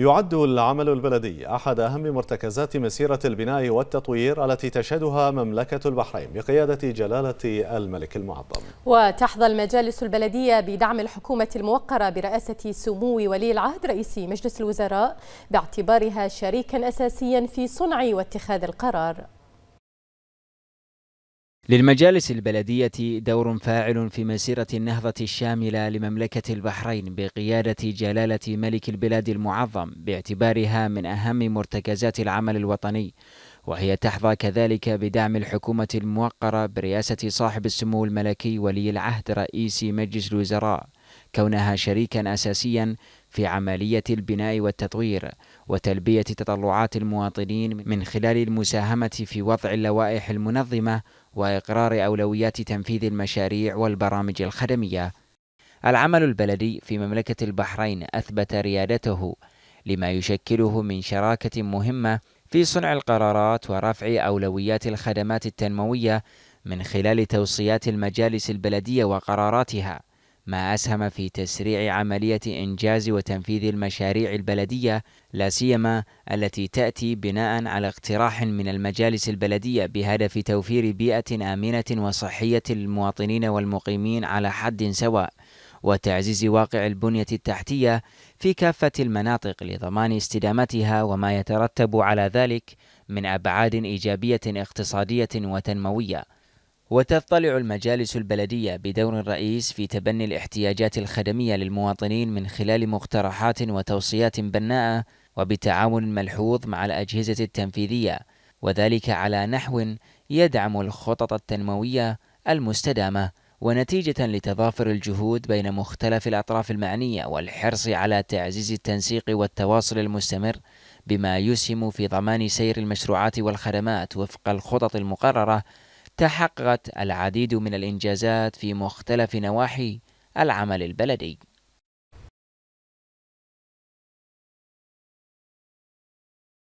يعد العمل البلدي أحد أهم مرتكزات مسيرة البناء والتطوير التي تشهدها مملكة البحرين بقيادة جلالة الملك المعظم وتحظى المجالس البلدية بدعم الحكومة الموقرة برئاسة سمو ولي العهد رئيس مجلس الوزراء باعتبارها شريكا أساسيا في صنع واتخاذ القرار للمجالس البلدية دور فاعل في مسيرة النهضة الشاملة لمملكة البحرين بقيادة جلالة ملك البلاد المعظم باعتبارها من أهم مرتكزات العمل الوطني وهي تحظى كذلك بدعم الحكومة الموقرة برئاسة صاحب السمو الملكي ولي العهد رئيس مجلس الوزراء كونها شريكا اساسيا في عمليه البناء والتطوير وتلبيه تطلعات المواطنين من خلال المساهمه في وضع اللوائح المنظمه واقرار اولويات تنفيذ المشاريع والبرامج الخدميه العمل البلدي في مملكه البحرين اثبت ريادته لما يشكله من شراكه مهمه في صنع القرارات ورفع اولويات الخدمات التنمويه من خلال توصيات المجالس البلديه وقراراتها ما أسهم في تسريع عملية إنجاز وتنفيذ المشاريع البلدية لا سيما التي تأتي بناء على اقتراح من المجالس البلدية بهدف توفير بيئة آمنة وصحية للمواطنين والمقيمين على حد سواء وتعزيز واقع البنية التحتية في كافة المناطق لضمان استدامتها وما يترتب على ذلك من أبعاد إيجابية اقتصادية وتنموية وتضطلع المجالس البلدية بدور الرئيس في تبني الاحتياجات الخدمية للمواطنين من خلال مقترحات وتوصيات بناءة وبتعاون ملحوظ مع الأجهزة التنفيذية وذلك على نحو يدعم الخطط التنموية المستدامة ونتيجة لتضافر الجهود بين مختلف الأطراف المعنية والحرص على تعزيز التنسيق والتواصل المستمر بما يسهم في ضمان سير المشروعات والخدمات وفق الخطط المقررة تحققت العديد من الإنجازات في مختلف نواحي العمل البلدي